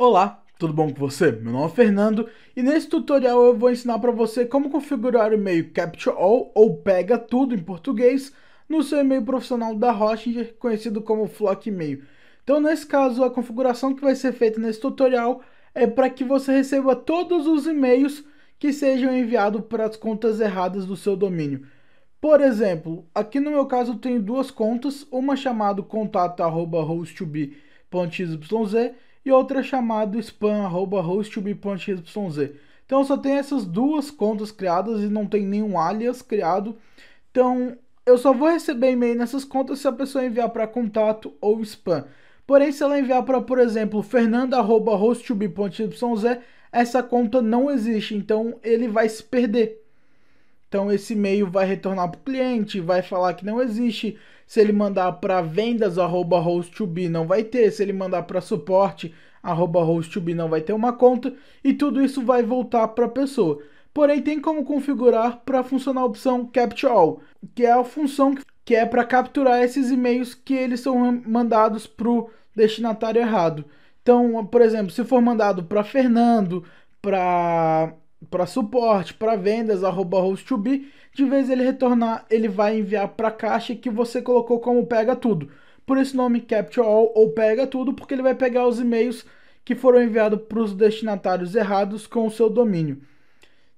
Olá, tudo bom com você? Meu nome é Fernando e nesse tutorial eu vou ensinar para você como configurar o e-mail Capture All ou Pega Tudo em português no seu e-mail profissional da Hostinger, conhecido como Flock Email. Então nesse caso a configuração que vai ser feita nesse tutorial é para que você receba todos os e-mails que sejam enviados para as contas erradas do seu domínio. Por exemplo, aqui no meu caso eu tenho duas contas, uma chamada contatohost e outra chamada spam.hosttobe.xyz. Então só tem essas duas contas criadas e não tem nenhum alias criado. Então eu só vou receber e-mail nessas contas se a pessoa enviar para contato ou spam. Porém, se ela enviar para, por exemplo, fernanda.hostube.yz, essa conta não existe, então ele vai se perder. Então esse e-mail vai retornar para o cliente, vai falar que não existe. Se ele mandar para vendas arroba host2b não vai ter. Se ele mandar para suporte arroba host2b não vai ter uma conta e tudo isso vai voltar para a pessoa. Porém tem como configurar para funcionar a opção Capture All, que é a função que é para capturar esses e-mails que eles são mandados para o destinatário errado. Então, por exemplo, se for mandado para Fernando, para para suporte, para vendas, arroba host2b, de vez ele retornar, ele vai enviar para a caixa que você colocou como pega tudo. Por esse nome, Capture All ou pega tudo, porque ele vai pegar os e-mails que foram enviados para os destinatários errados com o seu domínio.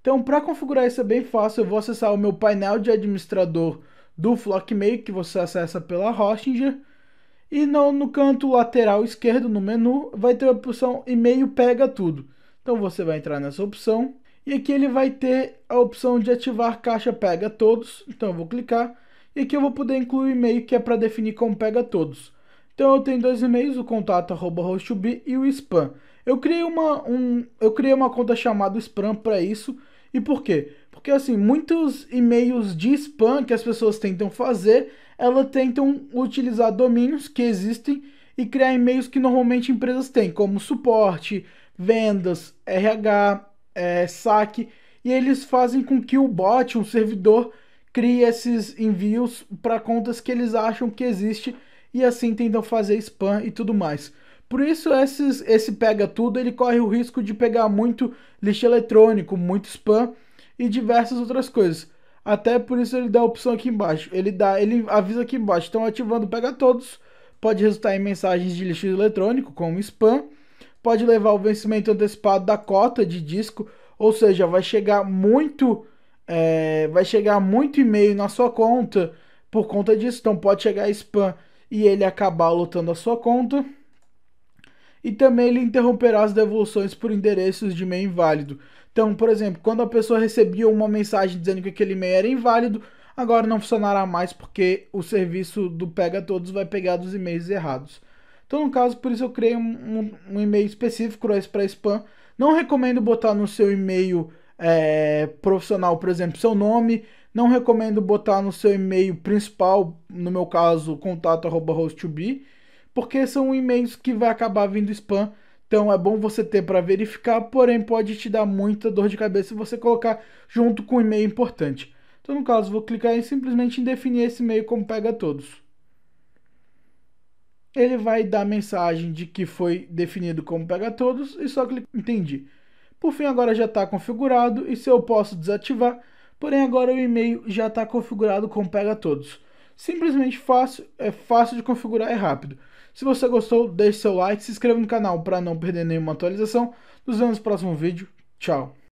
Então, para configurar isso é bem fácil, eu vou acessar o meu painel de administrador do Flockmail, que você acessa pela Hostinger, e no, no canto lateral esquerdo, no menu, vai ter a opção e-mail pega tudo. Então você vai entrar nessa opção e aqui ele vai ter a opção de ativar caixa pega todos. Então eu vou clicar. E aqui eu vou poder incluir o e-mail que é para definir como pega todos. Então eu tenho dois e-mails, o contato arroba e o spam. Eu criei uma, um, eu criei uma conta chamada spam para isso. E por quê? Porque assim, muitos e-mails de spam que as pessoas tentam fazer, elas tentam utilizar domínios que existem e criar e-mails que normalmente empresas têm, como suporte, vendas, RH, é, saque, e eles fazem com que o bot, um servidor, crie esses envios para contas que eles acham que existe e assim tentam fazer spam e tudo mais. Por isso esses, esse pega tudo, ele corre o risco de pegar muito lixo eletrônico, muito spam e diversas outras coisas. Até por isso ele dá a opção aqui embaixo. Ele dá, ele avisa aqui embaixo. Então ativando pega todos, pode resultar em mensagens de lixo eletrônico como spam pode levar ao vencimento antecipado da cota de disco, ou seja, vai chegar muito, é, vai chegar muito e-mail na sua conta por conta disso, então pode chegar spam e ele acabar lotando a sua conta. E também ele interromperá as devoluções por endereços de e-mail inválido. Então, por exemplo, quando a pessoa recebia uma mensagem dizendo que aquele e-mail era inválido, agora não funcionará mais porque o serviço do Pega Todos vai pegar dos e-mails errados. Então, no caso, por isso eu criei um, um, um e-mail específico para spam. Não recomendo botar no seu e-mail é, profissional, por exemplo, seu nome. Não recomendo botar no seu e-mail principal, no meu caso, contato@host2b, porque são e-mails que vai acabar vindo spam. Então é bom você ter para verificar, porém pode te dar muita dor de cabeça se você colocar junto com um e-mail importante. Então no caso vou clicar em simplesmente em definir esse e-mail como pega todos ele vai dar a mensagem de que foi definido como pega todos e só clicar entendi. Por fim, agora já está configurado e se eu posso desativar, porém agora o e-mail já está configurado como pega todos. Simplesmente fácil, é fácil de configurar e é rápido. Se você gostou, deixe seu like, se inscreva no canal para não perder nenhuma atualização. Nos vemos no próximo vídeo. Tchau!